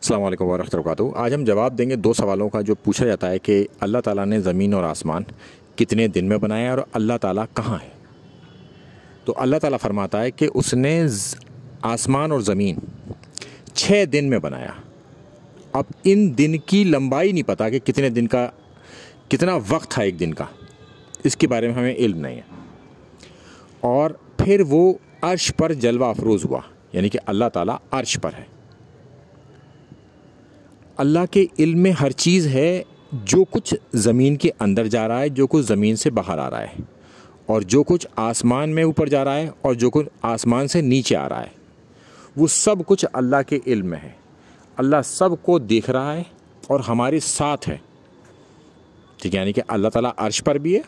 अल्लाम वरहत वरक आज हम जवाब देंगे दो सवालों का जो पूछा जाता है कि अल्लाह ताला ने ज़मीन और आसमान कितने दिन में बनाया और अल्लाह ताला कहाँ है तो अल्लाह ताला फरमाता है कि उसने आसमान और ज़मीन छः दिन में बनाया अब इन दिन की लंबाई नहीं पता कि कितने दिन का कितना वक्त था एक दिन का इसके बारे में हमें इल्म नहीं है और फिर वो अर्श पर जलवा अफरोज़ हुआ यानी कि अल्लाह ताला अर्श पर है अल्लाह के इल्म में हर चीज़ है जो कुछ ज़मीन के अंदर जा रहा है जो कुछ ज़मीन से बाहर आ रहा है और जो कुछ आसमान में ऊपर जा रहा है और जो कुछ आसमान से नीचे आ रहा है वो सब कुछ अल्लाह के इल्म में है अल्लाह सब को देख रहा है और हमारे साथ है ठीक है यानी कि अल्लाह ताला अर्श पर भी है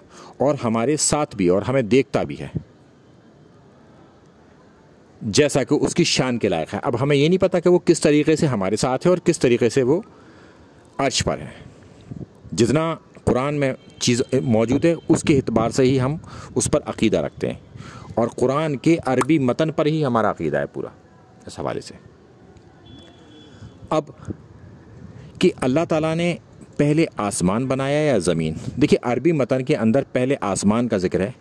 और हमारे साथ भी है और हमें देखता भी है जैसा कि उसकी शान के लायक है अब हमें ये नहीं पता कि वो किस तरीके से हमारे साथ है और किस तरीके से वो अर्श पर है जितना कुरान में चीज़ मौजूद है उसके अतबार से ही हम उस पर अकीदा रखते हैं और कुरान के अरबी मतन पर ही हमारा अकीदा है पूरा इस हवाले से अब कि अल्लाह ताला ने पहले आसमान बनाया या ज़मीन देखिए अरबी मतन के अंदर पहले आसमान का जिक्र है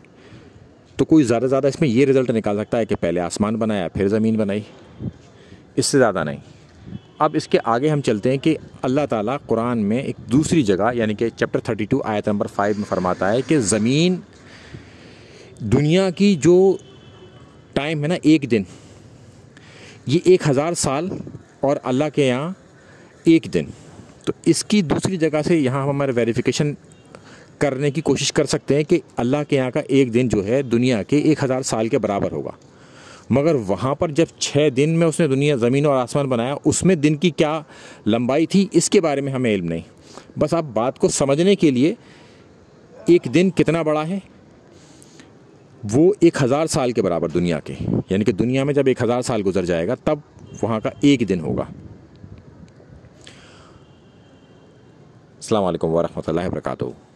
तो कोई ज़्यादा से ज़्यादा इसमें ये रिज़ल्ट निकाल सकता है कि पहले आसमान बनाया फिर ज़मीन बनाई इससे ज़्यादा नहीं अब इसके आगे हम चलते हैं कि अल्लाह ताला कुरान में एक दूसरी जगह यानी कि चैप्टर 32 आयत नंबर 5 में फरमाता है कि ज़मीन दुनिया की जो टाइम है ना एक दिन ये एक हज़ार साल और अल्लाह के यहाँ एक दिन तो इसकी दूसरी जगह से यहाँ हमारे वेरिफिकेशन करने की कोशिश कर सकते हैं कि अल्लाह के यहाँ का एक दिन जो है दुनिया के एक हज़ार साल के बराबर होगा मगर वहाँ पर जब छः दिन में उसने दुनिया ज़मीन और आसमान बनाया उसमें दिन की क्या लंबाई थी इसके बारे में हमें इल्म नहीं बस आप बात को समझने के लिए एक दिन कितना बड़ा है वो एक हज़ार साल के बराबर दुनिया के यानी कि दुनिया में जब एक हज़ार साल गुजर जाएगा तब वहाँ का एक दिन होगा अल्लाम वरहमल वर्क